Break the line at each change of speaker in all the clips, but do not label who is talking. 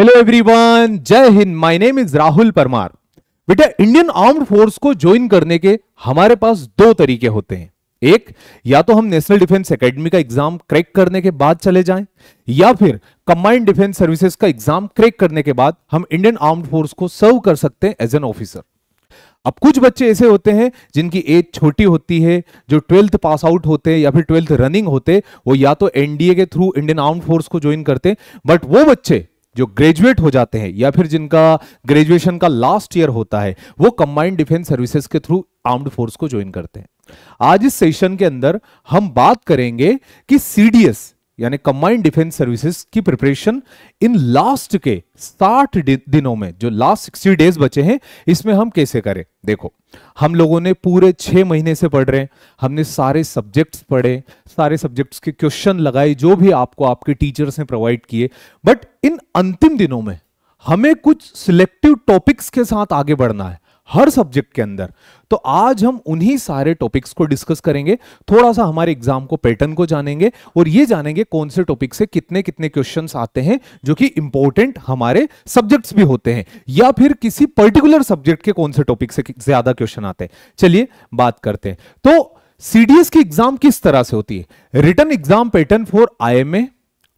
Hello everyone जय Hind my name is Rahul Parmar बेटा Indian armed force को ज्वाइन करने के हमारे पास दो तरीके होते हैं एक या तो हम नेशनल डिफेंस एकेडमी का एग्जाम क्रैक करने के बाद चले जाएं या फिर कंबाइंड डिफेंस सर्विसेज का एग्जाम क्रैक करने के बाद हम इंडियन आर्म्ड फोर्स को सर्व कर सकते हैं एज एन ऑफिसर अब कुछ बच्चे ऐसे होते हैं जिनकी एज छोटी होती है जो ट्वेल्थ पास आउट होते हैं या फिर ट्वेल्थ रनिंग होते वो या तो एनडीए के थ्रू इंडियन आर्म फोर्स को ज्वाइन करते बट वो बच्चे जो ग्रेजुएट हो जाते हैं या फिर जिनका ग्रेजुएशन का लास्ट ईयर होता है वो कंबाइंड डिफेंस सर्विसेज के थ्रू आर्म्ड फोर्स को ज्वाइन करते हैं आज इस सेशन के अंदर हम बात करेंगे कि सीडीएस यानी कंबाइंड डिफेंस सर्विसेज की प्रिपरेशन इन लास्ट के साठ दिनों में जो लास्ट सिक्सटी डेज बचे हैं इसमें हम कैसे करें देखो हम लोगों ने पूरे छह महीने से पढ़ रहे हैं हमने सारे सब्जेक्ट्स पढ़े सारे सब्जेक्ट्स के क्वेश्चन लगाए जो भी आपको आपके टीचर्स ने प्रोवाइड किए बट इन अंतिम दिनों में हमें कुछ सिलेक्टिव टॉपिक्स के साथ आगे बढ़ना है हर सब्जेक्ट के अंदर तो आज हम उन्हीं सारे टॉपिक्स को डिस्कस करेंगे थोड़ा सा हमारे एग्जाम को पैटर्न को जानेंगे और ये जानेंगे कौन से टॉपिक से कितने कितने क्वेश्चन आते हैं जो कि इंपॉर्टेंट हमारे सब्जेक्ट्स भी होते हैं या फिर किसी पर्टिकुलर सब्जेक्ट के कौन से टॉपिक से ज्यादा क्वेश्चन आते हैं चलिए बात करते हैं तो सीडीएस की एग्जाम किस तरह से होती है return exam pattern for I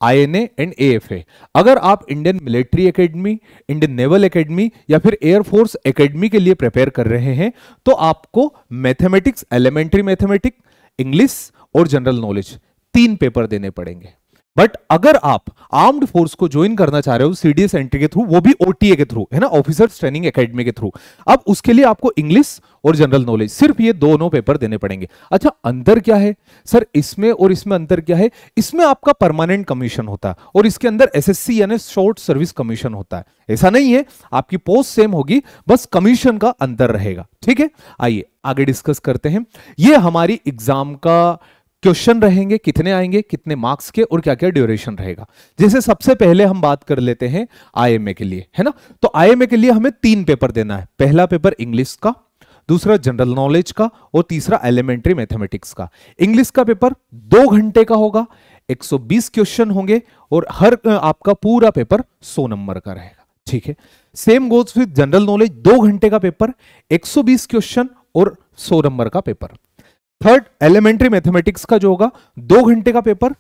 INA and AFA अगर आप Indian military academy Indian naval academy या फिर एयरफोर्स एकेडमी के लिए प्रिपेयर कर रहे हैं तो आपको मैथमेटिक्स एलिमेंट्री मैथमेटिक्स इंग्लिश और जनरल नॉलेज तीन पेपर देने पड़ेंगे बट अगर आप आर्म्ड फोर्स को ज्वाइन करना चाह रहे हो सीडीएस एंट्री के थ्रू वो भी ओटीए के थ्रू है ना ऑफिसर्स ट्रेनिंग एकेडमी के थ्रू अब उसके लिए आपको इंग्लिश और जनरल नॉलेज सिर्फ ये दोनों पेपर देने पड़ेंगे अच्छा अंतर क्या है सर इसमें और इसमें अंतर क्या है इसमें आपका परमानेंट कमीशन होता है और इसके अंदर एसएससी यानी शॉर्ट सर्विस कमीशन होता है ऐसा नहीं है आपकी पोस्ट सेम होगी बस कमीशन का अंतर रहेगा ठीक है आइए आगे डिस्कस करते हैं ये हमारी एग्जाम का क्वेश्चन रहेंगे कितने आएंगे कितने मार्क्स के और क्या क्या ड्यूरेशन रहेगा जैसे सबसे पहले हम बात कर लेते हैं आईएमए के लिए है ना तो आईएमए के लिए हमें तीन पेपर देना है पहला पेपर इंग्लिश का दूसरा जनरल नॉलेज का और तीसरा एलिमेंट्री मैथमेटिक्स का इंग्लिश का पेपर दो घंटे का होगा 120 क्वेश्चन होंगे और हर आपका पूरा पेपर 100 नंबर का रहेगा ठीक है same goals with general knowledge दो घंटे का पेपर 120 क्वेश्चन और 100 नंबर का पेपर थर्ड एलिमेंट्री मैथमेटिक्स का जो होगा दो घंटे का पेपर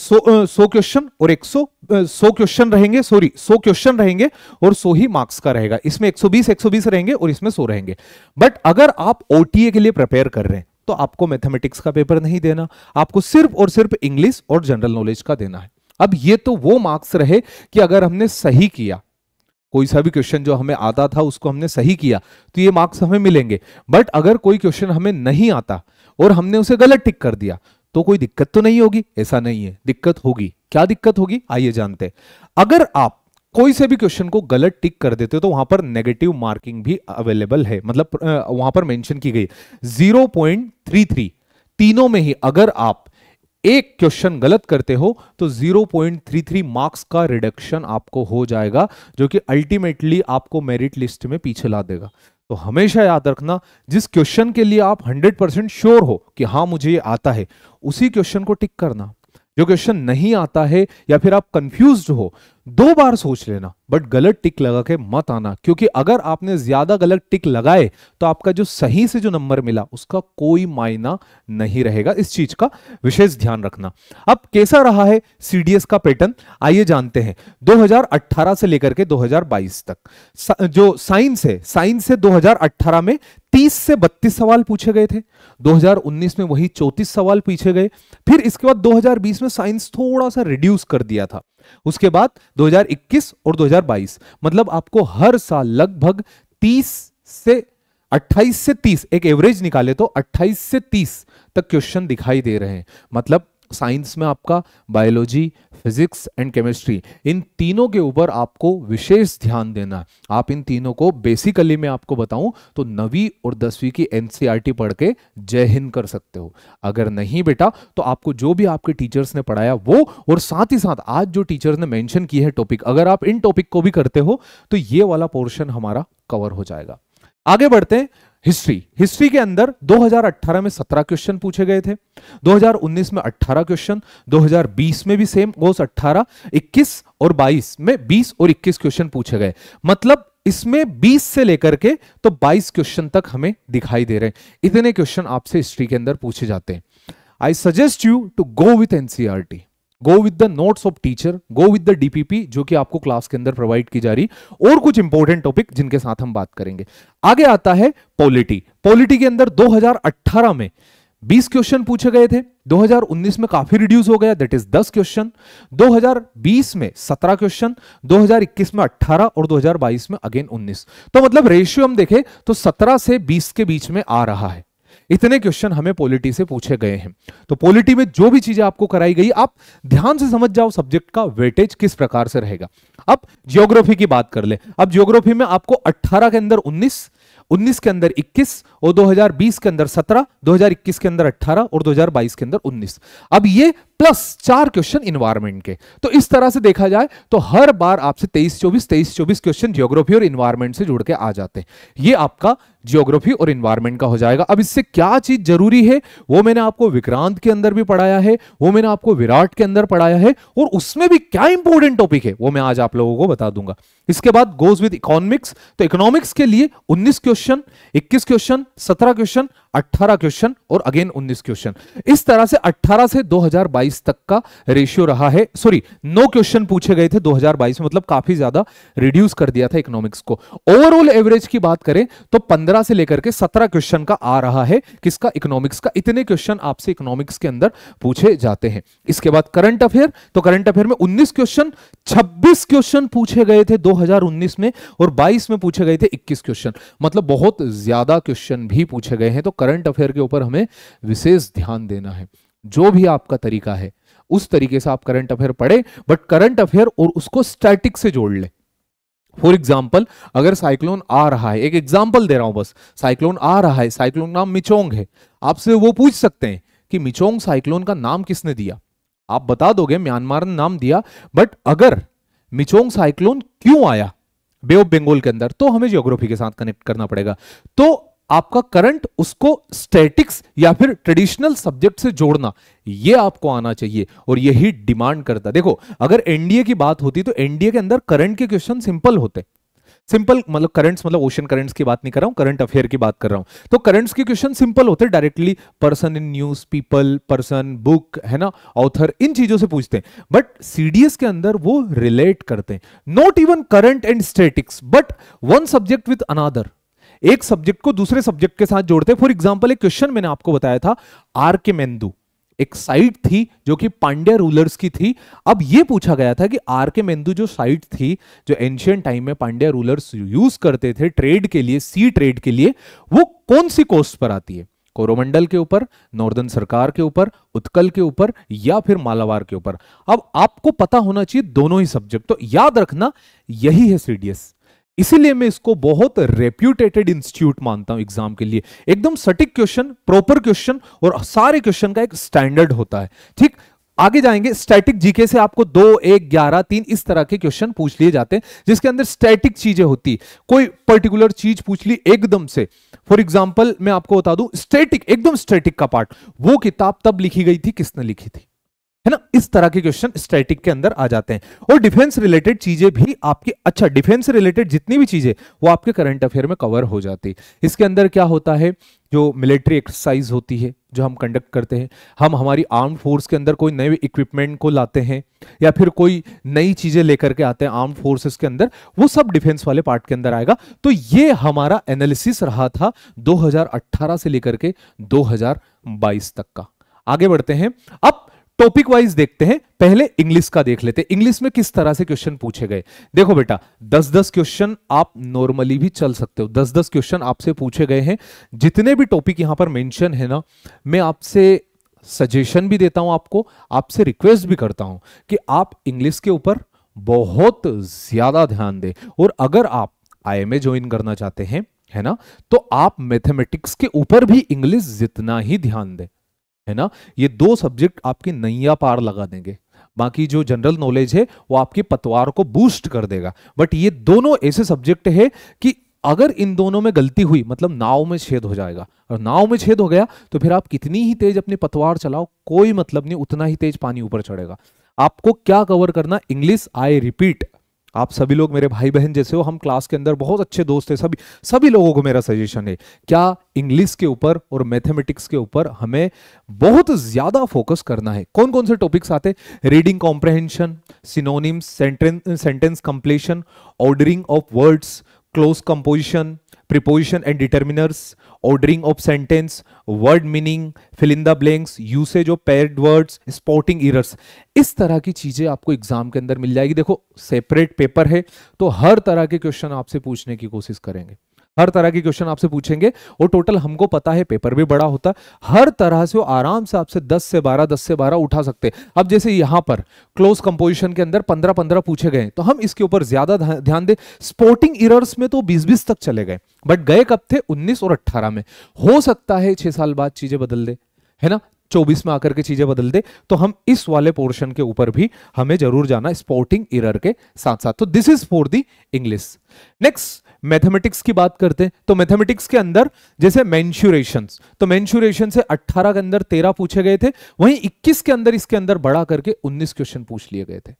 सो सो क्वेश्चन और एक सौ सो क्वेश्चन रहेंगे सॉरी सो क्वेश्चन रहेंगे और सो ही मार्क्स का रहेगा इसमें 120 120 रहेंगे और इसमें सो रहेंगे बट अगर आप ओटीए के लिए प्रिपेयर कर रहे हैं तो आपको मैथमेटिक्स का पेपर नहीं देना आपको सिर्फ और सिर्फ इंग्लिश और जनरल नॉलेज का देना है अब ये तो वो मार्क्स रहे कि अगर हमने सही किया कोई सा भी क्वेश्चन जो हमें आता था उसको हमने सही किया तो ये मार्क्स हमें मिलेंगे बट अगर कोई क्वेश्चन हमें नहीं आता और हमने उसे गलत टिक कर दिया तो कोई दिक्कत तो नहीं होगी ऐसा नहीं है दिक्कत होगी क्या दिक्कत होगी आइए जानते हैं अगर आप कोई से भी क्वेश्चन को गलत टिक कर देते हो तो वहां पर नेगेटिव मार्किंग भी अवेलेबल है मतलब वहां पर मेंशन की गई 0.33 तीनों में ही अगर आप एक क्वेश्चन गलत करते हो तो 0.33 मार्क्स का रिडक्शन आपको हो जाएगा जो कि अल्टीमेटली आपको मेरिट लिस्ट में पीछे ला देगा तो हमेशा याद रखना जिस क्वेश्चन के लिए आप 100 परसेंट श्योर हो कि हाँ मुझे ये आता है उसी क्वेश्चन को टिक करना जो क्वेश्चन नहीं आता है या फिर आप कंफ्यूज हो दो बार सोच लेना बट गलत टिक लगा के मत आना क्योंकि अगर आपने ज्यादा गलत टिक लगाए तो आपका जो सही से जो नंबर मिला उसका कोई मायना नहीं रहेगा इस चीज का विशेष ध्यान रखना अब कैसा रहा है सीडीएस का पैटर्न आइए जानते हैं 2018 से लेकर के 2022 तक सा, जो साइंस है साइंस से 2018 में 30 से 32 सवाल पूछे गए थे 2019 में वही चौतीस सवाल पूछे गए फिर इसके बाद दो में साइंस थोड़ा सा रिड्यूस कर दिया था उसके बाद 2021 और 2022 मतलब आपको हर साल लगभग 30 से 28 से 30 एक एवरेज निकाले तो 28 से 30 तक क्वेश्चन दिखाई दे रहे हैं मतलब साइंस में आपका बायोलॉजी फिजिक्स एंड केमिस्ट्री इन तीनों के ऊपर आपको विशेष ध्यान देना है आप इन तीनों को बेसिकली मैं आपको बताऊं तो नवी और दसवीं की एनसीईआरटी e पढ़ के जय हिंद कर सकते हो अगर नहीं बेटा तो आपको जो भी आपके टीचर्स ने पढ़ाया वो और साथ ही साथ आज जो टीचर्स ने मैंशन की है टॉपिक अगर आप इन टॉपिक को भी करते हो तो ये वाला पोर्शन हमारा कवर हो जाएगा आगे बढ़ते हैं हिस्ट्री हिस्ट्री के अंदर 2018 में 17 क्वेश्चन पूछे गए थे 2019 में 18 क्वेश्चन 2020 में भी सेम गोस 18 21 और 22 में 20 और 21 क्वेश्चन पूछे गए मतलब इसमें 20 से लेकर के तो 22 क्वेश्चन तक हमें दिखाई दे रहे हैं इतने क्वेश्चन आपसे हिस्ट्री के अंदर पूछे जाते हैं I suggest you to go with NCERT go with the notes of teacher go with the DPP जो कि आपको क्लास के अंदर प्रोवाइड की जा रही और कुछ इंपॉर्टेंट टॉपिक जिनके साथ हम बात करेंगे आगे आता है पॉलिटी पॉलिटी के अंदर 2018 में 20 क्वेश्चन पूछे गए थे 2019 में काफी रिड्यूस हो गया दैट इज 10 क्वेश्चन 2020 में 17 क्वेश्चन 2021 में 18 और 2022 में अगेन 19 तो मतलब रेशियो हम देखें तो 17 से 20 के बीच में आ रहा है इतने क्वेश्चन हमें पॉलिटी से पूछे गए हैं तो पॉलिटी में जो भी चीजें आपको कराई गई आप ध्यान से समझ जाओ सब्जेक्ट का वेटेज किस प्रकार से रहेगा अब जियोग्राफी की बात कर ले अब जियोग्राफी में आपको 18 के अंदर 19 19 के अंदर 21 और 2020 के अंदर 17 2021 के अंदर 18 और 2022 के अंदर 19 अब ये प्लस चार क्वेश्चन इन्वायरमेंट के तो इस तरह से देखा जाए तो हर बार आपसे 23 24 23 24 क्वेश्चन जियोग्राफी और इन्वायरमेंट से जुड़ के आ जाते हैं ये आपका जियोग्राफी और इन्वायरमेंट का हो जाएगा अब इससे क्या चीज जरूरी है वो मैंने आपको विक्रांत के अंदर भी पढ़ाया है वो मैंने आपको विराट के अंदर पढ़ाया है और उसमें भी क्या इंपॉर्टेंट टॉपिक है वो मैं आज आप लोगों को बता दूंगा इसके बाद गोज विद इकोनॉमिक्स तो इकोनॉमिक्स के लिए उन्नीस क्वेश्चन इक्कीस क्वेश्चन सत्रह क्वेश्चन 18 क्वेश्चन और अगेन 19 क्वेश्चन इस तरह से 18 से 2022 तक का रेशियो रहा है सॉरी नो क्वेश्चन पूछे गए थे 2022 में मतलब काफी ज्यादा रिड्यूस कर दिया था इकोनॉमिक्स को ओवरऑल एवरेज की बात करें तो 15 से लेकर के 17 क्वेश्चन का आ रहा है किसका इकोनॉमिक्स का इतने क्वेश्चन आपसे इकोनॉमिक्स के अंदर पूछे जाते हैं इसके बाद करंट अफेयर तो करंट अफेयर में उन्नीस क्वेश्चन छब्बीस क्वेश्चन पूछे गए थे दो में और बाईस में पूछे गए थे इक्कीस क्वेश्चन मतलब बहुत ज्यादा क्वेश्चन भी पूछे गए हैं तो करंट अफेयर के ऊपर हमें विशेष ध्यान देना है जो भी आपका तरीका है उस तरीके से आप करंट अफेयर पढ़े बट करंट अफेयर और उसको स्टैटिक से जोड़ ले फॉर एग्जाम्पल अगर साइक्लोन आ रहा है एक एग्जाम्पल दे रहा हूं बस साइक्लोन आ रहा है साइक्लोन नाम मिचोंग है आपसे वो पूछ सकते हैं कि मिचोंग साइक्लोन का नाम किसने दिया आप बता दोगे म्यांमार ने नाम दिया बट अगर मिचोंग साइक्लोन क्यों आया बे ऑफ बंगाल के अंदर तो हमें ज्योग्राफी के साथ कनेक्ट करना पड़ेगा तो आपका करंट उसको स्टैटिक्स या फिर ट्रेडिशनल सब्जेक्ट से जोड़ना ये आपको आना चाहिए और यही डिमांड करता देखो अगर एनडीए की बात होती तो एनडीए के अंदर करंट के क्वेश्चन सिंपल होते सिंपल मतलब करंट्स मतलब ओशन करंट्स की बात नहीं कर रहा हूं करंट अफेयर की बात कर रहा हूं तो करंट्स के क्वेश्चन सिंपल होते हैं directly person in news people person book है ना ऑथर इन चीजों से पूछते हैं बट सीडीएस के अंदर वो रिलेट करते हैं not even current and statics but one subject with another एक सब्जेक्ट को दूसरे सब्जेक्ट के साथ जोड़ते फॉर एग्जाम्पल एक क्वेश्चन मैंने आपको बताया था आर के मेन्दू एक साइट थी जो कि पांड्या रूलर्स की थी अब यह पूछा गया था कि आर के मेन्दू जो साइट थी जो एंशियंट टाइम में पांड्या रूलर्स यूज करते थे ट्रेड के लिए सी ट्रेड के लिए वो कौन सी कोस्ट पर आती है कोरोमंडल के ऊपर नॉर्दर्न सरकार के ऊपर उत्कल के ऊपर या फिर मालावार के ऊपर अब आपको पता होना चाहिए दोनों ही सब्जेक्ट तो याद रखना यही है सीडीएस इसीलिए मैं इसको बहुत रेप्यूटेटेड इंस्टीट्यूट मानता हूं एग्जाम के लिए एकदम सटीक क्वेश्चन प्रॉपर क्वेश्चन और सारे क्वेश्चन का एक स्टैंडर्ड होता है ठीक आगे जाएंगे स्टैटिक जीके से आपको दो एक ग्यारह तीन इस तरह के क्वेश्चन पूछ लिए जाते हैं जिसके अंदर स्टैटिक चीजें होती कोई पर्टिकुलर चीज पूछ ली एकदम से फॉर एग्जाम्पल मैं आपको बता दूं स्टैटिक एकदम स्टैटिक का पार्ट वो किताब तब लिखी गई थी किसने लिखी थी है ना इस तरह के क्वेश्चन स्टैटिक के अंदर आ जाते हैं और डिफेंस रिलेटेड चीजें भी आपकी अच्छा डिफेंस रिलेटेड जितनी भी चीजें वो आपके करंट अफेयर में कवर हो जाती है इसके अंदर क्या होता है जो मिलिट्री एक्सरसाइज होती है जो हम कंडक्ट करते हैं हम हमारी आर्म फोर्स के अंदर कोई नए इक्विपमेंट को लाते हैं या फिर कोई नई चीजें लेकर के आते हैं आर्म फोर्सेस के अंदर वो सब डिफेंस वाले पार्ट के अंदर आएगा तो ये हमारा एनालिसिस रहा था 2018 से लेकर के 2022 तक का आगे बढ़ते हैं अब टॉपिक वाइज देखते हैं पहले इंग्लिश का देख लेते हैं इंग्लिश में किस तरह से क्वेश्चन पूछे गए देखो बेटा दस दस क्वेश्चन आप नॉर्मली भी चल सकते हो दस दस क्वेश्चन आपसे पूछे गए हैं जितने भी टॉपिक यहां पर मेंशन है ना मैं आपसे सजेशन भी देता हूं आपको आपसे रिक्वेस्ट भी करता हूं कि आप इंग्लिश के ऊपर बहुत ज्यादा ध्यान दें और अगर आप आईएमए ज्वाइन करना चाहते हैं है ना तो आप मैथमेटिक्स के ऊपर भी इंग्लिश जितना ही ध्यान दें है ना ये दो सब्जेक्ट आपकी नैया पार लगा देंगे बाकी जो जनरल नॉलेज है वो आपकी पतवार को बूस्ट कर देगा बट ये दोनों ऐसे सब्जेक्ट है कि अगर इन दोनों में गलती हुई मतलब नाव में छेद हो जाएगा और नाव में छेद हो गया तो फिर आप कितनी ही तेज अपनी पतवार चलाओ कोई मतलब नहीं उतना ही तेज पानी ऊपर चढ़ेगा आपको क्या कवर करना इंग्लिश आई रिपीट आप सभी लोग मेरे भाई बहन जैसे हो हम क्लास के अंदर बहुत अच्छे दोस्त हैं सभी सभी लोगों को मेरा सजेशन है क्या इंग्लिश के ऊपर और मैथमेटिक्स के ऊपर हमें बहुत ज्यादा फोकस करना है कौन कौन से टॉपिक्स आते हैं reading comprehension synonyms sentence completion ordering of words cloze composition preposition and determiners ordering of sentence word meaning fill in the blanks usage of paired words spotting errors इस तरह की चीजें आपको एग्जाम के अंदर मिल जाएगी देखो सेपरेट पेपर है तो हर तरह के क्वेश्चन आपसे पूछने की कोशिश करेंगे हर तरह के क्वेश्चन आपसे पूछेंगे और टोटल हमको पता है पेपर भी बड़ा होता हर तरह से वो आराम से आपसे 10 से 12 10 से 12 उठा सकते अब जैसे यहां पर क्लोज कंपोजिशन के अंदर 15 15 पूछे गए तो हम इसके ऊपर ज्यादा ध्यान दें स्पोर्टिंग इरर्स में तो 20 20 तक चले गए बट गए कब थे 19 और 18 में हो सकता है छह साल बाद चीजें बदल दे है ना चौबीस में आकर के चीजें बदल दे तो हम इस वाले पोर्शन के ऊपर भी हमें जरूर जाना स्पोर्टिंग इरर के साथ साथ तो this is for the English next mathematics की बात करते हैं तो मैथमेटिक्स के अंदर जैसे मैंशुरेशन तो मैंशुरेशन से 18 के अंदर 13 पूछे गए थे वहीं 21 के अंदर इसके अंदर बढ़ा करके 19 क्वेश्चन पूछ लिए गए थे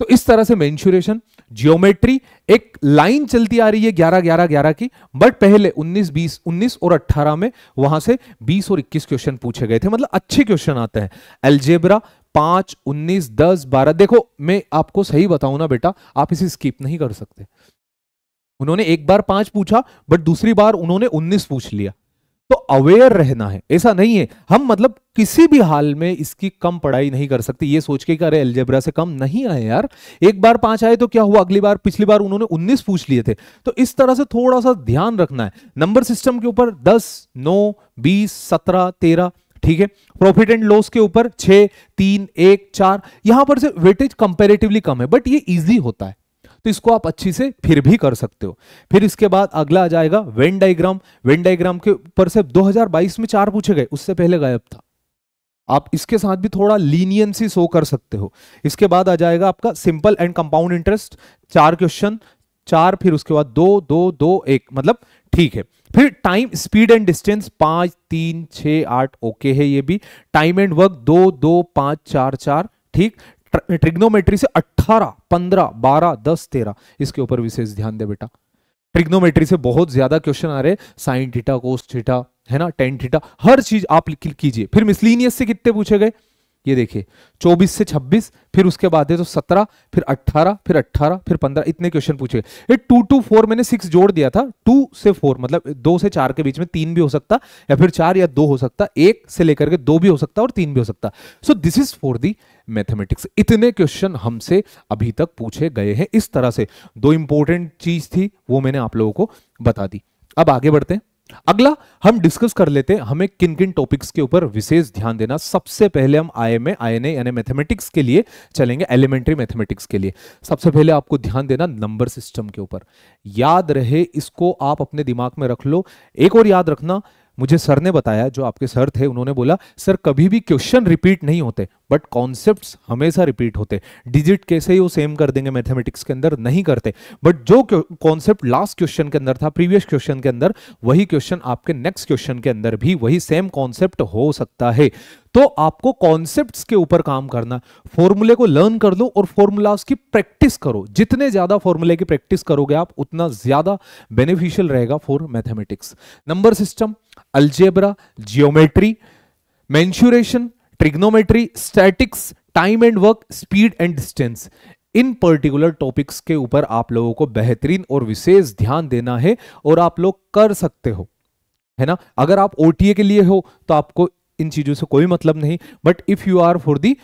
तो इस तरह से मैं जियोमेट्री एक लाइन चलती आ रही है ग्यारह ग्यारह ग्यारह की बट पहले 19 20 19 और 18 में वहां से 20 और 21 क्वेश्चन पूछे गए थे मतलब अच्छे क्वेश्चन आते हैं एल्जेब्रा पांच उन्नीस दस बारह देखो मैं आपको सही बताऊं ना बेटा आप इसे स्किप नहीं कर सकते उन्होंने एक बार पांच पूछा बट दूसरी बार उन्होंने उन्नीस पूछ लिया तो अवेयर रहना है ऐसा नहीं है हम मतलब किसी भी हाल में इसकी कम पढ़ाई नहीं कर सकते ये सोच के कि अरे एल्जेब्रा से कम नहीं आए यार एक बार पांच आए तो क्या हुआ अगली बार पिछली बार उन्होंने 19 पूछ लिए थे तो इस तरह से थोड़ा सा ध्यान रखना है नंबर सिस्टम के ऊपर 10 9 20 17 13 ठीक है प्रॉफिट एंड लॉस के ऊपर छह तीन एक चार यहां पर से वेटेज कंपेरेटिवली कम है बट ये इजी होता है तो इसको आप अच्छी से फिर भी कर सकते हो फिर इसके बाद अगला आ जाएगा वेन डाइग्राम वेन डाइग्राम के ऊपर से 2022 में चार पूछे गए उससे पहले गायब था आप इसके साथ भी थोड़ा लीनियंसी शो कर सकते हो इसके बाद आ जाएगा आपका सिंपल एंड कंपाउंड इंटरेस्ट चार क्वेश्चन चार फिर उसके बाद दो दो दो एक मतलब ठीक है फिर टाइम स्पीड एंड डिस्टेंस पांच तीन छ आठ ओके है ये भी टाइम एंड वर्क दो दो पांच चार चार ठीक ट्रिग्नोमेट्री से 18, 15, 12, 10, 13 इसके ऊपर विशेष ध्यान दे बेटा ट्रिग्नोमेट्री से बहुत ज्यादा क्वेश्चन आ रहे साइन थीटा कोस थीटा है ना टेन थीटा हर चीज आप कीजिए फिर मिसलिनियस से कितने पूछे गए ये देखिए 24 से 26 फिर उसके बाद है तो 17 फिर 18 फिर 18 फिर 15 इतने क्वेश्चन पूछे ये टू टू फोर मैंने सिक्स जोड़ दिया था टू से फोर मतलब दो से चार के बीच में तीन भी हो सकता या फिर चार या दो हो सकता एक से लेकर के दो भी हो सकता और तीन भी हो सकता so this is for the mathematics इतने क्वेश्चन हमसे अभी तक पूछे गए हैं इस तरह से दो इंपॉर्टेंट चीज थी वो मैंने आप लोगों को बता दी अब आगे बढ़ते हैं अगला हम डिस्कस कर लेते हैं हमें किन किन टॉपिक्स के ऊपर विशेष ध्यान देना सबसे पहले हम आई एम एन यानी मैथमेटिक्स के लिए चलेंगे एलिमेंट्री मैथमेटिक्स के लिए सबसे पहले आपको ध्यान देना नंबर सिस्टम के ऊपर याद रहे इसको आप अपने दिमाग में रख लो एक और याद रखना मुझे सर ने बताया जो आपके सर थे उन्होंने बोला सर कभी भी क्वेश्चन रिपीट नहीं होते बट कॉन्सेप्ट्स हमेशा रिपीट होते डिजिट कैसे ही वो सेम कर देंगे मैथमेटिक्स के अंदर नहीं करते बट जो कॉन्सेप्ट लास्ट क्वेश्चन के अंदर था प्रीवियस क्वेश्चन के अंदर वही क्वेश्चन आपके नेक्स्ट क्वेश्चन के अंदर भी वही सेम कॉन्सेप्ट हो सकता है तो आपको कॉन्सेप्ट्स के ऊपर काम करना फॉर्मूले को लर्न कर लो और फॉर्मूलाज की प्रैक्टिस करो जितने ज्यादा फॉर्मूले की प्रैक्टिस करोगे आप उतना ज्यादा बेनिफिशियल रहेगा for mathematics number system algebra geometry mensuration trigonometry statics time and work speed and distance in particular topics के ऊपर आप लोगों को बेहतरीन और विशेष ध्यान देना है और आप लोग कर सकते हो है ना अगर आप ओटीए के लिए हो तो आपको इन चीजों से कोई मतलब नहीं but if you are for the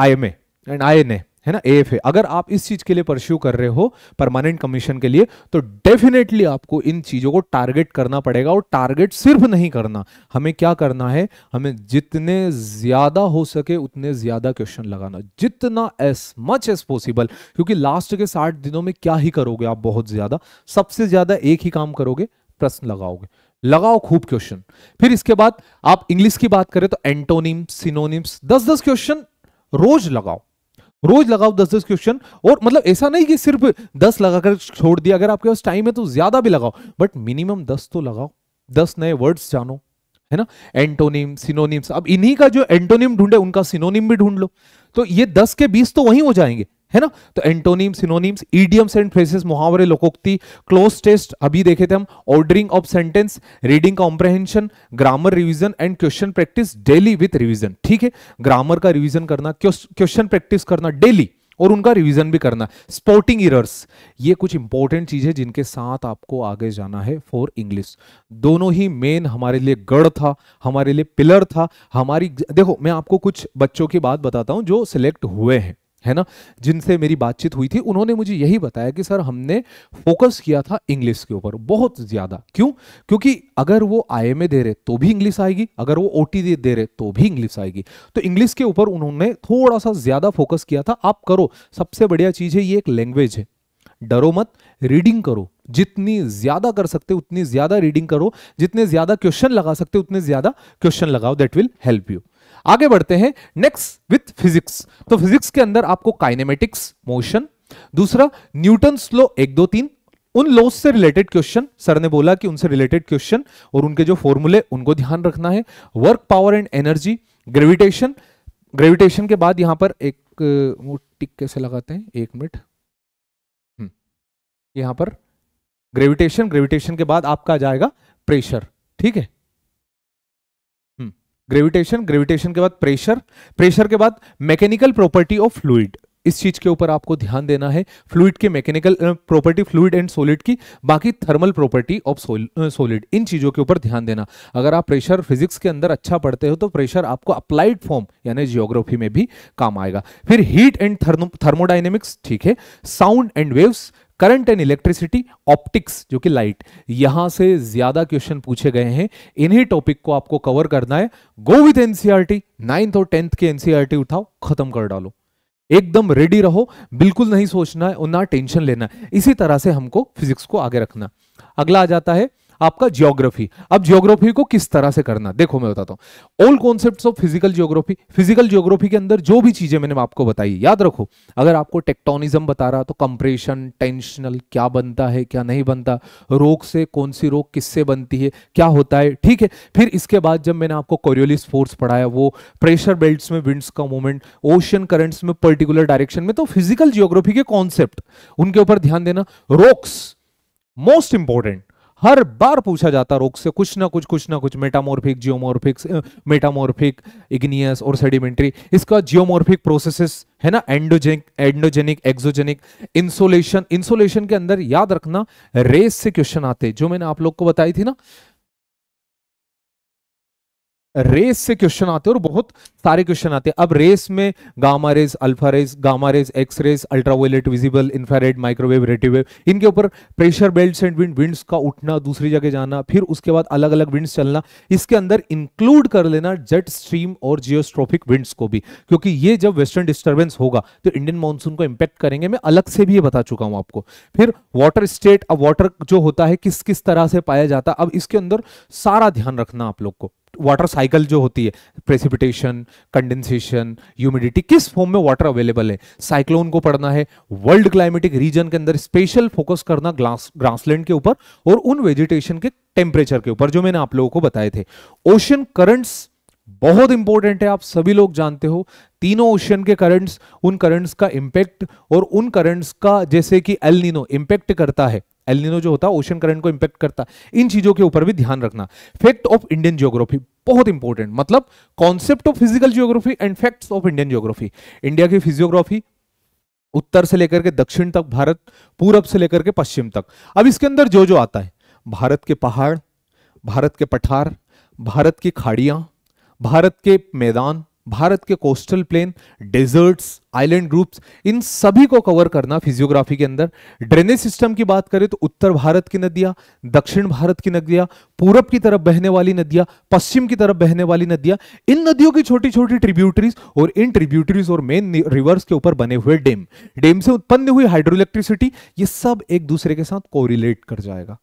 I M and I N A है ना एफ है अगर आप इस चीज के लिए परस्यू कर रहे हो परमानेंट कमीशन के लिए तो डेफिनेटली आपको इन चीजों को टारगेट करना पड़ेगा और टारगेट सिर्फ नहीं करना हमें क्या करना है हमें जितने ज्यादा हो सके उतने ज्यादा क्वेश्चन लगाना जितना एज मच एज पॉसिबल क्योंकि लास्ट के साठ दिनों में क्या ही करोगे आप बहुत ज्यादा सबसे ज्यादा एक ही काम करोगे प्रश्न लगाओगे लगाओ खूब क्वेश्चन फिर इसके बाद आप इंग्लिश की बात करें तो एंटोनिम सिनोनिम्स दस दस क्वेश्चन रोज लगाओ रोज लगाओ दस दस क्वेश्चन और मतलब ऐसा नहीं कि सिर्फ दस लगाकर छोड़ दिया अगर आपके पास टाइम है तो ज्यादा भी लगाओ बट मिनिमम दस तो लगाओ दस नए वर्ड्स जानो है ना एंटोनिम सिनोनिम्स अब इन्हीं का जो एंटोनिम ढूंढे उनका सिनोनिम भी ढूंढ लो तो ये दस के बीस तो वहीं हो जाएंगे है ना तो antonym synonyms idioms and phrases मुहावरे लोकोक्ति क्लोज टेस्ट अभी देखे थे हम ordering of sentence reading comprehension grammar revision and question practice daily with revision ठीक है ग्रामर का रिवीजन करना क्वेश्चन प्रैक्टिस करना डेली और उनका रिवीजन भी करना स्पोर्टिंग इरर्स ये कुछ इंपॉर्टेंट चीज है जिनके साथ आपको आगे जाना है फॉर इंग्लिश दोनों ही मेन हमारे लिए गढ़ था हमारे लिए पिलर था हमारी देखो मैं आपको कुछ बच्चों की बात बताता हूं जो सिलेक्ट हुए हैं है ना जिनसे मेरी बातचीत हुई थी उन्होंने मुझे यही बताया कि सर हमने फोकस किया था इंग्लिश के ऊपर बहुत ज़्यादा क्यों क्योंकि अगर वो आई एम दे रहे तो भी इंग्लिश आएगी अगर वो ओ दे रहे तो भी इंग्लिश आएगी तो इंग्लिश के ऊपर उन्होंने थोड़ा सा ज़्यादा फोकस किया था आप करो सबसे बढ़िया चीज़ है ये एक लैंग्वेज है डरो मत रीडिंग करो जितनी ज्यादा कर सकते उतनी ज्यादा रीडिंग करो जितने ज्यादा क्वेश्चन लगा सकते उतने ज्यादा क्वेश्चन लगाओ दैट विल हेल्प यू आगे बढ़ते हैं नेक्स्ट विथ फिजिक्स तो फिजिक्स के अंदर आपको काइनेमेटिक्स मोशन दूसरा न्यूटन स्लो एक दो तीन उन लॉज से रिलेटेड क्वेश्चन सर ने बोला कि उनसे रिलेटेड क्वेश्चन और उनके जो फॉर्मूले उनको ध्यान रखना है work power and energy gravitation gravitation के बाद यहां पर एक वो टिक कैसे लगाते हैं एक मिनट हम्म। यहां पर ग्रेविटेशन ग्रेविटेशन के बाद आपका आ जाएगा प्रेशर ठीक है ग्रेविटेशन ग्रेविटेशन के बाद प्रेशर प्रेशर के बाद मैकेनिकल प्रॉपर्टी ऑफ फ्लूड इस चीज के ऊपर आपको ध्यान देना है फ्लूड के mechanical property fluid and solid की बाकी थर्मल प्रॉपर्टी ऑफ सॉलिड इन चीजों के ऊपर ध्यान देना अगर आप प्रेशर फिजिक्स के अंदर अच्छा पढ़ते हो तो प्रेशर आपको अप्लाइड फॉर्म यानी जियोग्राफी में भी काम आएगा फिर हीट एंड थर्मोडाइनेमिक्स ठीक है sound and waves current and electricity optics जो कि लाइट यहां से ज्यादा क्वेश्चन पूछे गए हैं इन्हीं टॉपिक को आपको कवर करना है गो विथ एनसीआरटी नाइन्थ और टेंथ के एनसीआरटी e उठाओ खत्म कर डालो एकदम रेडी रहो बिल्कुल नहीं सोचना है और ना टेंशन लेना इसी तरह से हमको फिजिक्स को आगे रखना अगला आ जाता है आपका जियोग्राफी अब जियोग्राफी को किस तरह से करना देखो मैं बताता हूं old concept of physical geography physical geography के अंदर जो भी चीजें मैंने आपको बताई याद रखो अगर आपको टेक्टोनिज्म बता रहा तो कंप्रेशन टेंशनल क्या बनता है क्या नहीं बनता रोग से कौन सी रोग किससे बनती है क्या होता है ठीक है फिर इसके बाद जब मैंने आपको कोरियोलिस फोर्स पढ़ाया वो प्रेशर बेल्ट में विंड्स का मूवमेंट ओशियन करंट्स में पर्टिकुलर डायरेक्शन में तो फिजिकल जियोग्राफी के कॉन्सेप्ट उनके ऊपर ध्यान देना रोक्स मोस्ट इंपॉर्टेंट हर बार पूछा जाता रोक से कुछ ना कुछ कुछ ना कुछ मेटामोर्फिक जियोमोर्फिक मेटामोर्फिक इग्नियस और सेडिमेंट्री इसका जियोमोर्फिक प्रोसेसेस है ना endogenic endogenic exogenic insolation insolation के अंदर याद रखना रेस से क्वेश्चन आते जो मैंने आप लोग को बताई थी ना रेस से क्वेश्चन आते हैं और बहुत सारे क्वेश्चन आते हैं अब रेस में gamma rays alpha rays gamma rays X rays ultraviolet visible infrared microwave radio wave इनके ऊपर pressure belt and wind winds का उठना दूसरी जगह जाना फिर उसके बाद अलग अलग विंड्स चलना इसके अंदर इंक्लूड कर लेना जेट स्ट्रीम और जियोस्ट्रोफिक विंड्स को भी क्योंकि ये जब वेस्टर्न डिस्टर्बेंस होगा तो इंडियन मानसून को इंपैक्ट करेंगे मैं अलग से भी ये बता चुका हूं आपको फिर वाटर स्टेट अब वाटर जो होता है किस किस तरह से पाया जाता अब इसके अंदर सारा ध्यान रखना आप लोग को वाटर साइकिल जो होती है प्रेसिपिटेशन कंडेंसेशन ह्यूमिडिटी किस फॉर्म में वाटर अवेलेबल है साइक्लोन को पढ़ना है वर्ल्ड क्लाइमेटिक रीजन के अंदर स्पेशल फोकस करना ग्लास ग्रासलैंड के ऊपर और उन वेजिटेशन के टेम्परेचर के ऊपर जो मैंने आप लोगों को बताए थे ओशन करंट्स बहुत इंपॉर्टेंट है आप सभी लोग जानते हो तीनों ओशन के करंट्स उन करंट्स का इंपैक्ट और उन करंट्स का जैसे कि एलनिनो इंपैक्ट करता है एलिनो जो होता है ओशन करंट को इंपैक्ट करता इन चीजों के ऊपर भी ध्यान रखना फैक्ट ऑफ इंडियन जियोग्राफी बहुत इंपॉर्टेंट मतलब concept of physical geography and facts of Indian geography India की फिजियोग्राफी उत्तर से लेकर के दक्षिण तक भारत पूरब से लेकर के पश्चिम तक अब इसके अंदर जो जो आता है भारत के पहाड़ भारत के पठार भारत की खाड़ियां भारत के मैदान भारत के coastal plain deserts island groups इन सभी को कवर करना फिजियोग्राफी के अंदर ड्रेनेज सिस्टम की बात करें तो उत्तर भारत की नदियां दक्षिण भारत की नदियां पूरब की तरफ बहने वाली नदियां पश्चिम की तरफ बहने वाली नदियां इन नदियों की छोटी छोटी ट्रिब्यूटरीज और इन ट्रिब्यूटरीज और मेन रिवर्स के ऊपर बने हुए डेम डेम से उत्पन्न हुई हाइड्रो इलेक्ट्रिसिटी ये सब एक दूसरे के साथ कोरिलेट कर जाएगा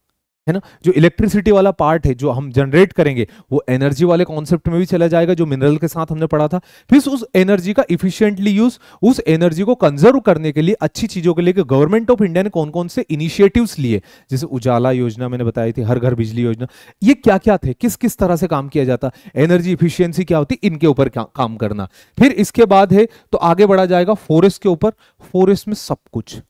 है ना जो इलेक्ट्रिसिटी वाला पार्ट है जो हम जनरेट करेंगे वो एनर्जी वाले कॉन्सेप्ट में भी चला जाएगा जो मिनरल के साथ हमने पढ़ा था फिर उस एनर्जी का इफिशियंटली यूज उस एनर्जी को कंजर्व करने के लिए अच्छी चीजों के लिए गवर्नमेंट ऑफ इंडिया ने कौन कौन से इनिशिएटिव्स लिए जैसे उजाला योजना मैंने बताई थी हर घर बिजली योजना ये क्या क्या थे किस किस तरह से काम किया जाता एनर्जी इफिशियंसी क्या होती इनके ऊपर काम करना फिर इसके बाद है तो आगे बढ़ा जाएगा फॉरेस्ट के ऊपर फॉरेस्ट में सब कुछ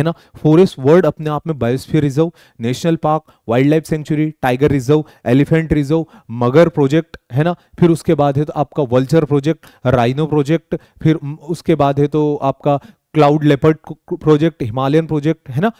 है ना फॉरेस्ट वर्ल्ड अपने आप में biosphere reserve national park wild life sanctuary tiger reserve elephant reserve मगर प्रोजेक्ट है ना फिर उसके बाद है तो आपका वल्चर प्रोजेक्ट राइनो प्रोजेक्ट फिर उसके बाद है तो आपका cloud leopard project Himalayan project है ना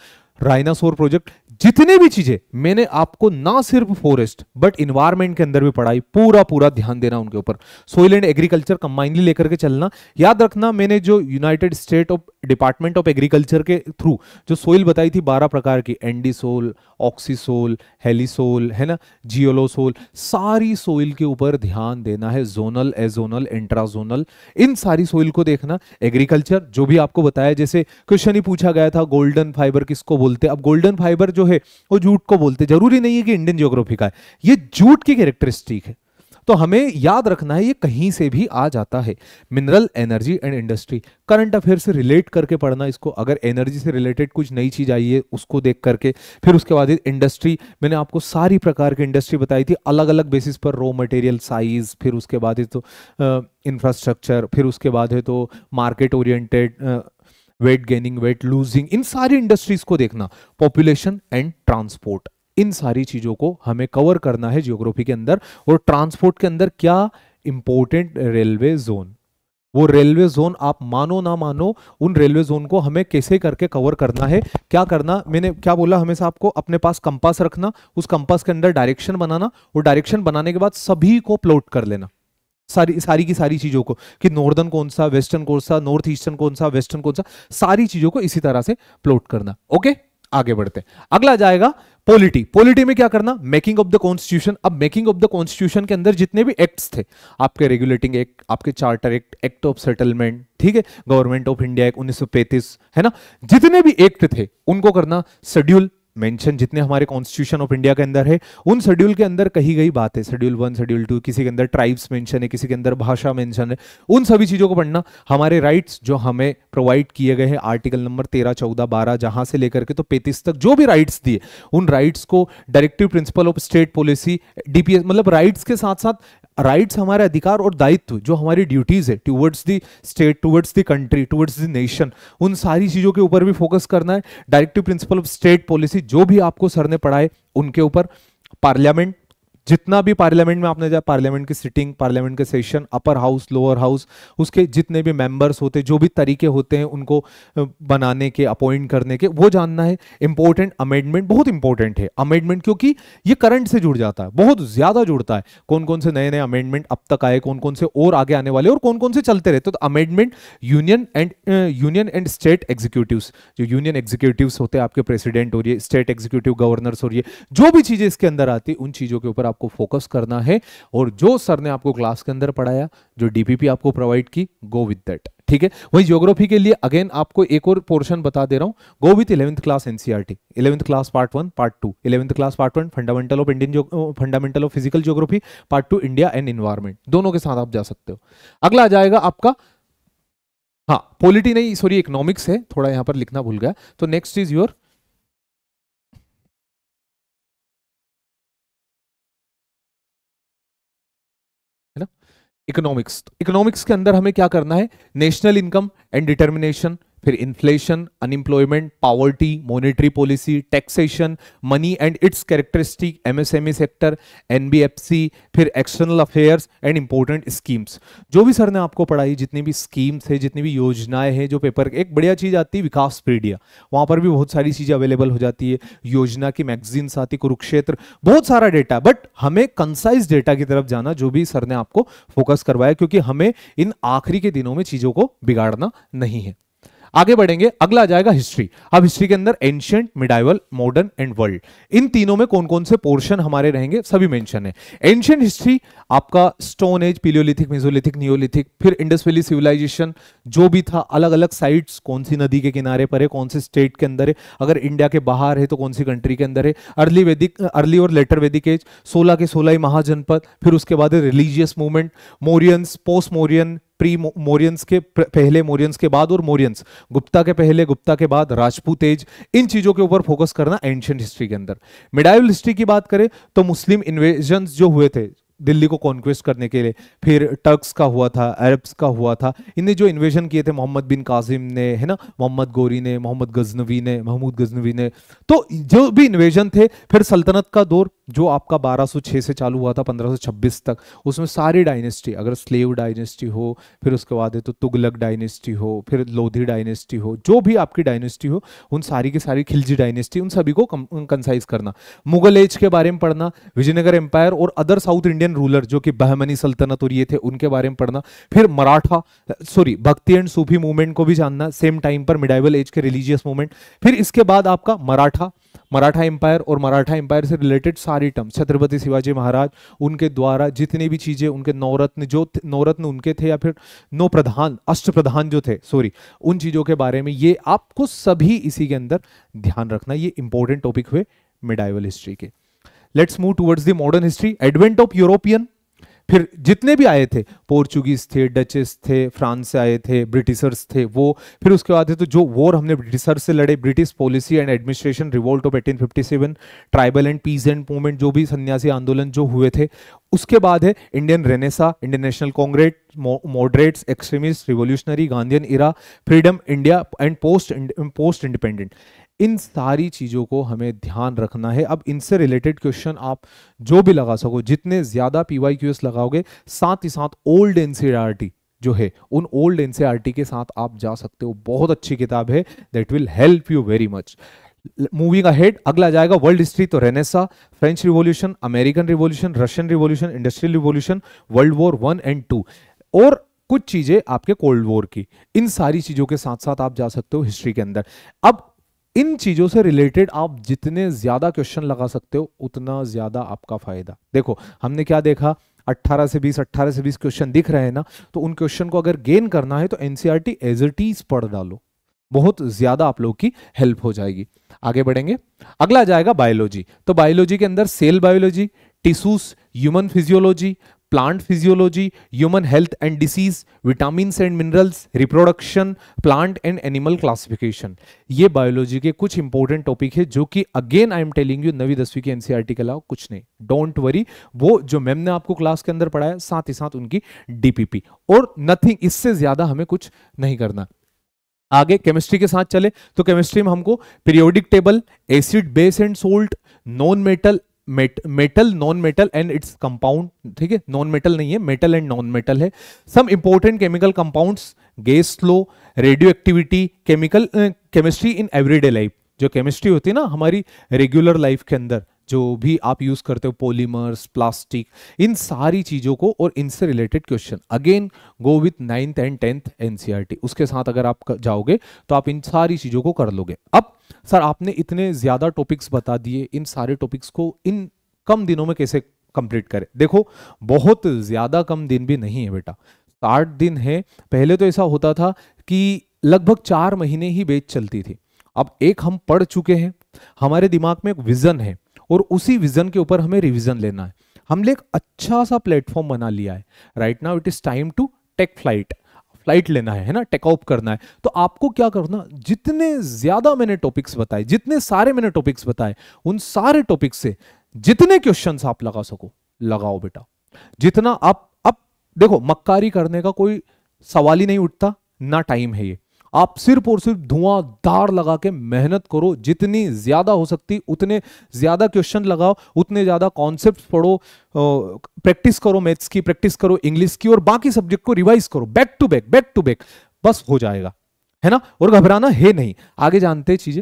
राइनासोर प्रोजेक्ट जितने भी चीजें मैंने आपको ना सिर्फ फॉरेस्ट बट इन्वायरमेंट के अंदर भी पढ़ाई पूरा पूरा ध्यान देना उनके ऊपर सोइल एंड एग्रीकल्चर कंबाइनली लेकर के चलना याद रखना मैंने जो United State of Department of Agriculture के थ्रू जो सोइल बताई थी बारह प्रकार की एंडीसोल ऑक्सीसोल हेलीसोल है ना जियोलोसोल सारी सोइल के ऊपर ध्यान देना है जोनल एजोनल इंट्राजोनल इन सारी सोइल को देखना एग्रीकल्चर जो भी आपको बताया जैसे क्वेश्चन ही पूछा गया था गोल्डन फाइबर किसको बोल बोलते अब गोल्डन फाइबर जो है वो जूट को बोलते जरूरी नहीं है कि इंडियन जियोग्राफी का है ये जूट की कैरेक्टरिस्टिक है तो हमें याद रखना है ये कहीं से भी आ जाता है mineral energy and industry current affair से रिलेट करके पढ़ना इसको अगर एनर्जी से रिलेटेड कुछ नई चीज़ आई है उसको देख करके फिर उसके बाद इंडस्ट्री मैंने आपको सारी प्रकार की इंडस्ट्री बताई थी अलग अलग बेसिस पर रॉ मटेरियल साइज फिर उसके बाद तो इंफ्रास्ट्रक्चर फिर उसके बाद है तो market oriented weight gaining weight losing इन सारी इंडस्ट्रीज को देखना पॉपुलेशन एंड ट्रांसपोर्ट इन सारी चीजों को हमें कवर करना है जियोग्राफी के अंदर और ट्रांसपोर्ट के अंदर क्या इंपॉर्टेंट रेलवे जोन वो रेलवे जोन आप मानो ना मानो उन रेलवे जोन को हमें कैसे करके कवर करना है क्या करना मैंने क्या बोला हमेशा आपको अपने पास कंपास रखना उस कंपास के अंदर डायरेक्शन बनाना और डायरेक्शन बनाने के बाद सभी को प्लॉट कर लेना सारी सारी की सारी चीज़ों को कि नॉर्दर्न कौन सा वेस्टर्न कौन सा नॉर्थ ईस्टर्न कौन सा वेस्टर्न कौन सा सारी चीज़ों को इसी तरह से प्लॉट करना ओके आगे बढ़ते हैं अगला जाएगा पॉलिटी पॉलिटी में क्या करना मेकिंग ऑफ द कॉन्स्टिट्यूशन अब मेकिंग ऑफ द कॉन्स्टिट्यूशन के अंदर जितने भी एक्ट्स थे आपके रेगुलेटिंग एक्ट आपके charter act act of settlement ठीक है गवर्नमेंट ऑफ इंडिया एक्ट 1935 है ना जितने भी एक्ट थे उनको करना शेड्यूल मेंशन जितने हमारे कॉन्स्टिट्यूशन ऑफ इंडिया के अंदर है उन शेड्यूल के अंदर कही गई बात है शेड्यूल वन शेड्यूल टू किसी के अंदर ट्राइब्स मेंशन है किसी के अंदर भाषा मेंशन है उन सभी चीज़ों को पढ़ना हमारे राइट्स जो हमें प्रोवाइड किए गए हैं आर्टिकल नंबर तेरह चौदह बारह जहां से लेकर के तो पैंतीस तक जो भी राइट्स दिए उन राइट्स को directive principle of state policy DPS मतलब राइट्स के साथ साथ राइट्स हमारे अधिकार और दायित्व जो हमारी ड्यूटीज है towards the state towards the country towards the nation उन सारी चीज़ों के ऊपर भी फोकस करना है directive principle of state policy जो भी आपको सर ने पढ़ाए उनके ऊपर पार्लियामेंट जितना भी पार्लियामेंट में आपने जाए पार्लियामेंट की सिटिंग पार्लियामेंट के session upper house lower house उसके जितने भी मेंबर्स होते जो भी तरीके होते हैं उनको बनाने के अपॉइंट करने के वो जानना है इंपॉर्टेंट अमेंडमेंट बहुत इंपॉर्टेंट है अमेंडमेंट क्योंकि ये करंट से जुड़ जाता है बहुत ज्यादा जुड़ता है कौन कौन से नए नए अमेंडमेंट अब तक आए कौन कौन से और आगे आने वाले और कौन कौन से चलते रहते तो amendment union and union and state executive जो यूनियन एग्जीक्यूटिव होते हैं आपके प्रेसिडेंट हो रही स्टेट एग्जीक्यूटिव गवर्नर्स हो रही है जो भी चीजें इसके अंदर आती उन चीजों के ऊपर आपको फोकस करना है और जो सर ने आपको क्लास के अंदर पढ़ाया जो डीपीपी आपको प्रोवाइड की गो विद दैट ठीक है वही ज्योग्राफी के लिए अगेन आपको एक और पोर्शन बता दे रहा हूं go with eleventh class NCERT eleventh class part one part two eleventh class part one fundamental of Indian fundamental of physical geography part two India and environment दोनों के साथ आप जा सकते हो अगला आ जाएगा आपका हाँ पॉलिटी नहीं सॉरी इकोनॉमिक्स है थोड़ा यहां पर लिखना भूल गया तो next is your economics economics के अंदर हमें क्या करना है नेशनल इनकम एंड डिटर्मिनेशन फिर inflation unemployment poverty monetary policy taxation money and its characteristic MSME sector NBFC फिर external affairs and important schemes जो भी सर ने आपको पढ़ाई जितनी भी स्कीम्स है जितनी भी योजनाएं हैं जो पेपर एक बढ़िया चीज़ आती है विकास पीडिया वहाँ पर भी बहुत सारी चीज़ें अवेलेबल हो जाती है योजना की मैगजीन्स आती कुरुक्षेत्र बहुत सारा डेटा बट हमें कंसाइज डेटा की तरफ जाना जो भी सर ने आपको फोकस करवाया क्योंकि हमें इन आखिरी के दिनों में चीज़ों को बिगाड़ना नहीं है आगे बढ़ेंगे अगला जाएगा हिस्ट्री अब हिस्ट्री के अंदर ancient medieval modern and world इन तीनों में कौन कौन से पोर्शन हमारे रहेंगे सभी मेंशन है एंशियंट हिस्ट्री आपका stone age paleolithic mesolithic neolithic फिर इंडस वैली सिविलाइजेशन जो भी था अलग अलग साइट्स कौन सी नदी के किनारे पर है कौन से स्टेट के अंदर है अगर इंडिया के बाहर है तो कौन सी कंट्री के अंदर है अर्ली वैदिक अर्ली और लेटर वैदिक एज सोलह के सोलह महाजनपद फिर उसके बाद religious movement Mauryans post Mauryan pre Mauryans के पहले मोरियंस के बाद और मोरियंस गुप्ता के पहले गुप्ता के बाद राजपूत एज इन चीजों के ऊपर फोकस करना एंशियंट हिस्ट्री के अंदर मिडाइवल हिस्ट्री की बात करें तो मुस्लिम इन्वेजन जो हुए थे दिल्ली को कॉन्क्वेस्ट करने के लिए फिर टर्क्स का हुआ था अरब्स का हुआ था इन्हें जो इन्वेजन किए थे मोहम्मद बिन कासिम ने है ना मोहम्मद गोरी ने मोहम्मद गजनवी ने महमूद गजनवी ने तो जो भी इन्वेजन थे फिर सल्तनत का दौर जो आपका 1206 से चालू हुआ था 1526 तक उसमें सारी डायनेस्टी अगर स्लेव डायनेस्टी हो फिर उसके बाद है तो तुगलक डायनेस्टी हो फिर लोधी डायनेस्टी हो जो भी आपकी डायनेस्टी हो उन सारी की सारी खिलजी डायनेस्टी उन सभी को कंसाइज करना मुगल एज के बारे में पढ़ना विजयनगर एम्पायर और अदर साउथ इंडियन रूलर जो कि बहमनी सल्तनत और ये थे उनके बारे में पढ़ना फिर Maratha sorry Bhakti and Sufi movement को भी जानना सेम टाइम पर मिडाइवल एज के रिलीजियस मूवमेंट फिर इसके बाद आपका मराठा मराठा एम्पायर और मराठा एम्पायर से रिलेटेड सारी टर्म छत्रपति शिवाजी महाराज उनके द्वारा जितनी भी चीज़ें उनके नवरत्न जो नवरत्न उनके थे या फिर नौ प्रधान अष्ट प्रधान जो थे सॉरी उन चीज़ों के बारे में ये आपको सभी इसी के अंदर ध्यान रखना ये इंपॉर्टेंट टॉपिक हुए मिडाइवल हिस्ट्री के let's move towards the modern history advent of European फिर जितने भी आए थे पोर्चुगीज थे डचेस थे फ्रांस से आए थे ब्रिटिशर्स थे वो फिर उसके बाद है तो जो वॉर हमने ब्रिटिशर से लड़े British policy and administration revolt of eighteen tribal and peasant movement जो भी सन्यासी आंदोलन जो हुए थे उसके बाद है Indian renaissance Indian National Congress moderates extremist revolutionary Gandhian era freedom India and post post independent इन सारी चीज़ों को हमें ध्यान रखना है अब इनसे रिलेटेड क्वेश्चन आप जो भी लगा सको जितने ज़्यादा पीवाई वाई लगाओगे साथ ही साथ ओल्ड एन e जो है उन ओल्ड एन e के साथ आप जा सकते हो बहुत अच्छी किताब है that will help you very much moving ahead अगला जाएगा वर्ल्ड हिस्ट्री तो renaissance French revolution American revolution Russian revolution industrial revolution world war one and two और कुछ चीजें आपके कोल्ड वॉर की इन सारी चीजों के साथ साथ आप जा सकते हो हिस्ट्री के अंदर अब इन चीजों से रिलेटेड आप जितने ज्यादा क्वेश्चन लगा सकते हो उतना ज्यादा आपका फायदा देखो हमने क्या देखा 18 से 20 18 से 20 क्वेश्चन दिख रहे हैं ना तो उन क्वेश्चन को अगर गेन करना है तो एनसीआरटी एज इट इज पढ़ डालो बहुत ज्यादा आप लोगों की हेल्प हो जाएगी आगे बढ़ेंगे अगला जाएगा बायोलॉजी तो बायोलॉजी के अंदर cell biology tissues human physiology plant physiology human health and disease vitamin and minerals reproduction plant and animal classification ये बायोलॉजी के कुछ इंपॉर्टेंट टॉपिक है जो कि again I am telling you नवी दसवीं की एनसीआरटी e के अलावा कुछ नहीं डोंट वरी वो जो मैम ने आपको क्लास के अंदर पढ़ाया साथ ही साथ उनकी डीपीपी और नथिंग इससे ज्यादा हमें कुछ नहीं करना आगे केमिस्ट्री के साथ चले तो केमिस्ट्री में हमको periodic table acid base and salt non metal metal non metal and its compound ठीक है नॉन मेटल नहीं है मेटल एंड नॉन मेटल है some important chemical compounds gas स्लो radioactivity chemical chemistry in everyday life जो chemistry होती है ना हमारी रेगुलर लाइफ के अंदर जो भी आप यूज करते हो पॉलीमर्स प्लास्टिक इन सारी चीजों को और इनसे related question again go with ninth and tenth NCERT उसके साथ अगर आप जाओगे तो आप इन सारी चीजों को कर लोगे अब सर आपने इतने ज्यादा टॉपिक्स बता दिए इन सारे टॉपिक्स को इन कम दिनों में कैसे कंप्लीट करें देखो बहुत ज्यादा कम दिन भी नहीं है बेटा साठ दिन है पहले तो ऐसा होता था कि लगभग चार महीने ही बेच चलती थी अब एक हम पढ़ चुके हैं हमारे दिमाग में एक विजन है और उसी विजन के ऊपर हमें रिविजन लेना है हमने एक अच्छा सा प्लेटफॉर्म बना लिया है right now it is time to take flight flight लेना है है ना टेक ऑफ करना है तो आपको क्या करना जितने ज्यादा मैंने टॉपिक्स बताए जितने सारे मैंने टॉपिक्स बताए उन सारे टॉपिक्स से जितने क्वेश्चन आप लगा सको लगाओ बेटा जितना आप अब देखो मक्कारी करने का कोई सवाल ही नहीं उठता ना टाइम है ये आप सिर्फ और सिर्फ धुआंधार लगा के मेहनत करो जितनी ज्यादा हो सकती उतने ज्यादा क्वेश्चन लगाओ उतने ज्यादा कॉन्सेप्ट पढ़ो प्रैक्टिस करो मैथ्स की प्रैक्टिस करो इंग्लिश की और बाकी सब्जेक्ट को रिवाइज करो back to back back to back बस हो जाएगा है ना और घबराना है नहीं आगे जानते चीजें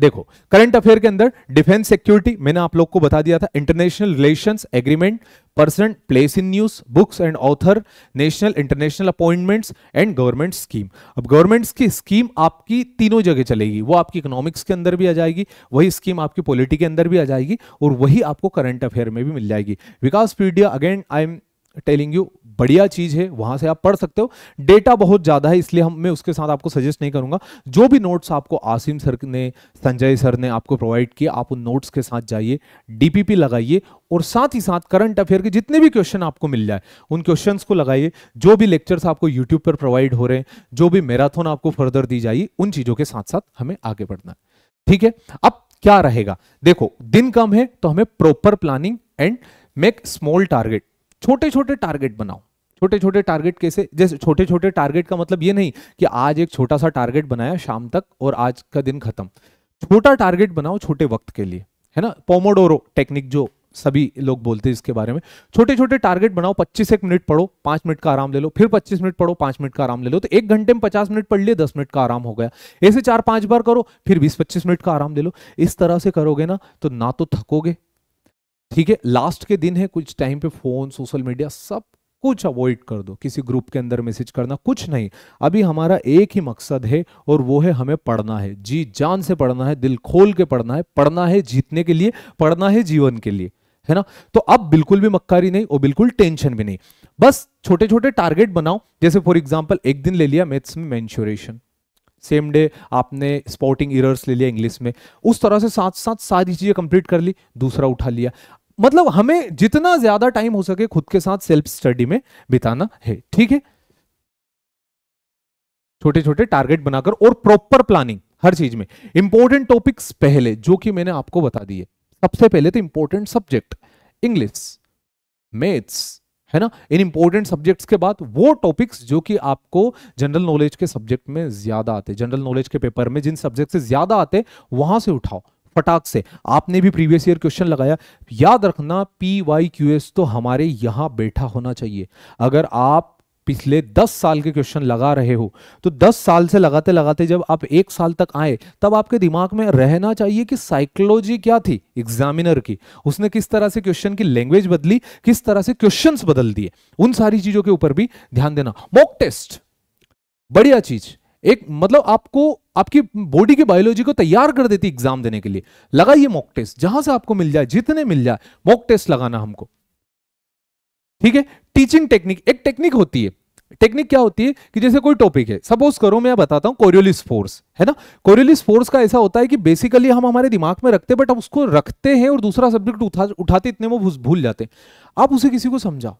देखो करंट अफेयर के अंदर डिफेंस सिक्योरिटी मैंने आप लोग को बता दिया था international relations agreement person place in news books and author national international appointments and government scheme अब गवर्नमेंट्स की स्कीम आपकी तीनों जगह चलेगी वो आपकी इकोनॉमिक्स के अंदर भी आ जाएगी वही स्कीम आपकी पॉलिटी के अंदर भी आ जाएगी और वही आपको करंट अफेयर में भी मिल जाएगी Vikaspedia again I am telling you बढ़िया चीज है वहां से आप पढ़ सकते हो डेटा बहुत ज्यादा है इसलिए हम मैं उसके साथ आपको सजेस्ट नहीं करूंगा जो भी नोट्स आपको आसिम सर ने संजय सर ने आपको प्रोवाइड किया आप उन नोट्स के साथ जाइए डीपीपी लगाइए और साथ ही साथ करंट अफेयर के जितने भी क्वेश्चन आपको मिल जाए उन क्वेश्चंस को लगाइए जो भी लेक्चर्स आपको यूट्यूब पर प्रोवाइड हो रहे हैं जो भी मैराथन आपको फर्दर दी जाइए उन चीजों के साथ साथ हमें आगे बढ़ना है ठीक है अब क्या रहेगा देखो दिन कम है तो हमें proper planning and make small target छोटे छोटे टारगेट बनाओ छोटे छोटे टारगेट कैसे जैसे छोटे छोटे टारगेट का मतलब ये नहीं कि आज एक छोटा सा टारगेट बनाया शाम तक और आज का दिन खत्म छोटा टारगेट बनाओ छोटे वक्त के लिए है ना पोमोडोरो टेक्निक जो सभी लोग बोलते हैं इसके बारे में छोटे छोटे टारगेट बनाओ पच्चीस एक मिनट पढ़ो पांच मिनट का आराम ले लो फिर पच्चीस मिनट पढ़ो पांच मिनट का आराम ले लो तो एक घंटे में पचास मिनट पढ़ लिए दस मिनट का आराम हो गया ऐसे चार पांच बार करो फिर बीस पच्चीस मिनट का आराम ले लो इस तरह से करोगे ना तो ना तो थकोगे ठीक है लास्ट के दिन है कुछ टाइम पे फोन सोशल मीडिया सब कुछ अवॉइड कर दो किसी ग्रुप के अंदर मैसेज करना कुछ नहीं अभी हमारा एक ही मकसद है और वो है हमें पढ़ना है जी जान से पढ़ना है दिल खोल के पढ़ना है पढ़ना है जीतने के लिए पढ़ना है जीवन के लिए है ना तो अब बिल्कुल भी मक्कारी नहीं और बिल्कुल टेंशन भी नहीं बस छोटे छोटे टारगेट बनाओ जैसे फॉर एग्जाम्पल एक दिन ले लिया मैथ्स में मैंश्योरेशन सेम डे आपने स्पॉटिंग इरर्स ले लिया इंग्लिश में उस तरह से साथ साथ सारी चीज़ें कंप्लीट कर ली दूसरा उठा लिया मतलब हमें जितना ज्यादा टाइम हो सके खुद के साथ सेल्फ स्टडी में बिताना है ठीक है छोटे छोटे टारगेट बनाकर और प्रॉपर प्लानिंग हर चीज में इंपॉर्टेंट टॉपिक्स पहले जो कि मैंने आपको बता दिए सबसे पहले तो इंपॉर्टेंट सब्जेक्ट इंग्लिश मैथ्स है ना इन इंपॉर्टेंट सब्जेक्ट्स के बाद वो टॉपिक्स जो कि आपको जनरल नॉलेज के सब्जेक्ट में ज्यादा आते जनरल नॉलेज के पेपर में जिन सब्जेक्ट से ज्यादा आते वहां से उठाओ फटाक से आपने भी प्रीवियस ईयर क्वेश्चन लगाया याद रखना पी वाई क्यू एस तो हमारे यहां बैठा होना चाहिए अगर आप पिछले 10 साल के क्वेश्चन लगा रहे हो तो 10 साल से लगाते लगाते जब आप एक साल तक आए तब आपके दिमाग में रहना चाहिए कि साइकोलॉजी क्या थी एग्जामिनर की उसने किस तरह से क्वेश्चन की लैंग्वेज बदली किस तरह से क्वेश्चंस बदल दिए उन सारी चीजों के ऊपर भी ध्यान देना मॉक टेस्ट बढ़िया चीज एक मतलब आपको आपकी बॉडी की बायोलॉजी को तैयार कर देती एग्जाम देने के लिए लगाइए मॉक टेस्ट जहां से आपको मिल जाए जितने मिल जाए मॉक टेस्ट लगाना हमको ठीक है टीचिंग टेक्निक एक टेक्निक होती है टेक्निक क्या होती है कि जैसे कोई टॉपिक है सपोज करो मैं बताता हूं कोरियोलिस फोर्स है ना कोरियोलिस फोर्स का ऐसा होता है कि बेसिकली हम हमारे दिमाग में रखते हैं बट हम उसको रखते हैं और दूसरा सब्जेक्ट उठा उठाते इतने वो भूल जाते हैं आप उसे किसी को समझाओ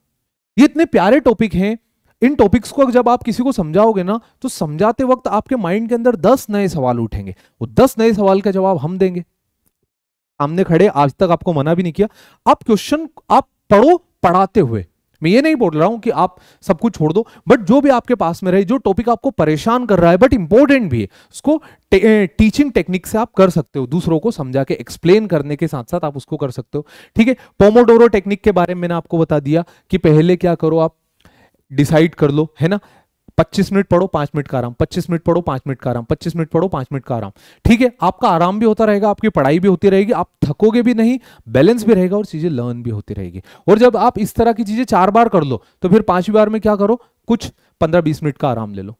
ये इतने प्यारे टॉपिक हैं इन टॉपिक्स को जब आप किसी को समझाओगे ना तो समझाते वक्त आपके माइंड के अंदर दस नए सवाल उठेंगे वो दस नए सवाल का जवाब हम देंगे सामने खड़े आज तक आपको मना भी नहीं किया आप क्वेश्चन आप पढ़ो पढ़ाते हुए मैं ये नहीं बोल रहा हूं कि आप सब कुछ छोड़ दो बट जो भी आपके पास में रहे जो टॉपिक आपको परेशान कर रहा है बट इंपॉर्टेंट भी है उसको टे, टीचिंग टेक्निक से आप कर सकते हो दूसरों को समझा के एक्सप्लेन करने के साथ साथ आप उसको कर सकते हो ठीक है पोमोडोरो टेक्निक के बारे में मैंने आपको बता दिया कि पहले क्या करो आप डिसाइड कर लो है ना 25 मिनट पढ़ो पांच मिनट का आराम 25 मिनट पढ़ो पांच मिनट का आराम 25 मिनट पढ़ो पांच मिनट का आराम ठीक है आपका आराम भी होता रहेगा आपकी पढ़ाई भी होती रहेगी आप थकोगे भी नहीं बैलेंस भी रहेगा और चीजें लर्न भी होती रहेगी और जब आप इस तरह की चीजें चार बार कर लो तो फिर पांचवी बार में क्या करो कुछ पंद्रह बीस मिनट का आराम ले लो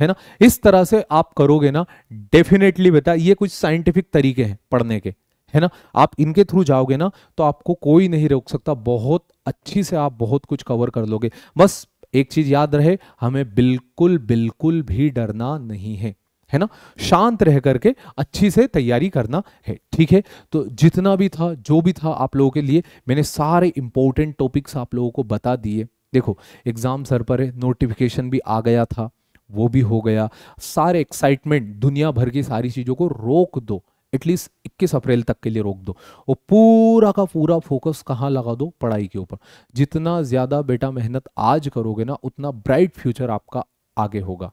है ना इस तरह से आप करोगे ना डेफिनेटली बेटा ये कुछ साइंटिफिक तरीके हैं पढ़ने के है ना आप इनके थ्रू जाओगे ना तो आपको कोई नहीं रोक सकता बहुत अच्छी से आप बहुत कुछ कवर कर लोगे बस एक चीज याद रहे हमें बिल्कुल बिल्कुल भी डरना नहीं है है ना शांत रह करके अच्छी से तैयारी करना है ठीक है तो जितना भी था जो भी था आप लोगों के लिए मैंने सारे इंपॉर्टेंट टॉपिक्स आप लोगों को बता दिए देखो एग्जाम सर पर है नोटिफिकेशन भी आ गया था वो भी हो गया सारे एक्साइटमेंट दुनिया भर की सारी चीज़ों को रोक दो एटलीस्ट 21 अप्रैल तक के लिए रोक दो और पूरा का पूरा फोकस कहाँ लगा दो पढ़ाई के ऊपर जितना ज़्यादा बेटा मेहनत आज करोगे ना उतना ब्राइट फ्यूचर आपका आगे होगा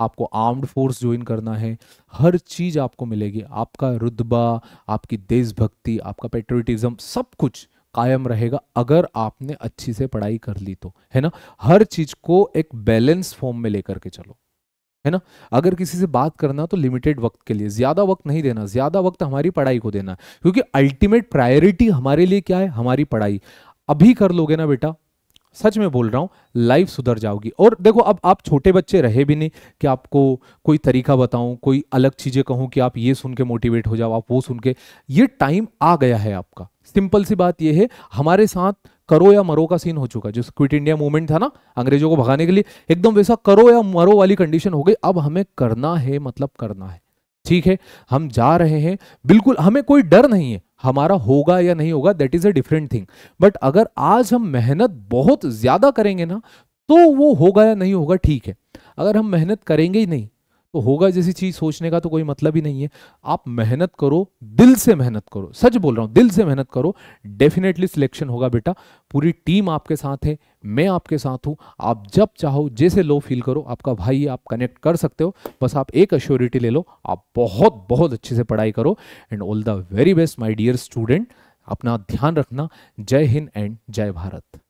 आपको आर्म्ड फोर्स ज्वाइन करना है हर चीज़ आपको मिलेगी आपका रुतबा आपकी देशभक्ति आपका पेट्रोटिज्म सब कुछ कायम रहेगा अगर आपने अच्छी से पढ़ाई कर ली तो है ना हर चीज़ को एक बैलेंस फॉर्म में लेकर के चलो है ना अगर किसी से बात करना तो लिमिटेड वक्त के लिए ज़्यादा वक्त नहीं देना ज़्यादा वक्त हमारी पढ़ाई को देना क्योंकि अल्टीमेट प्रायोरिटी हमारे लिए क्या है हमारी पढ़ाई अभी कर लोगे ना बेटा सच में बोल रहा हूँ लाइफ सुधर जाओगी और देखो अब आप छोटे बच्चे रहे भी नहीं कि आपको कोई तरीका बताऊं कोई अलग चीज़ें कहूं कि आप ये सुन के मोटिवेट हो जाओ आप वो सुन के ये टाइम आ गया है आपका सिंपल सी बात यह है हमारे साथ करो या मरो का सीन हो चुका जो क्विट इंडिया मूवमेंट था ना अंग्रेजों को भगाने के लिए एकदम वैसा करो या मरो वाली कंडीशन हो गई अब हमें करना है मतलब करना है ठीक है हम जा रहे हैं बिल्कुल हमें कोई डर नहीं है हमारा होगा या नहीं होगा that is a different thing but अगर आज हम मेहनत बहुत ज्यादा करेंगे ना तो वो होगा या नहीं होगा ठीक है अगर हम मेहनत करेंगे ही नहीं तो होगा जैसी चीज सोचने का तो कोई मतलब ही नहीं है आप मेहनत करो दिल से मेहनत करो सच बोल रहा हूं दिल से मेहनत करो डेफिनेटली सिलेक्शन होगा बेटा पूरी टीम आपके साथ है मैं आपके साथ हूं आप जब चाहो जैसे लो फील करो आपका भाई आप कनेक्ट कर सकते हो बस आप एक अश्योरिटी ले लो आप बहुत बहुत अच्छे से पढ़ाई करो and all the very best my dear student अपना ध्यान रखना जय हिंद एंड जय भारत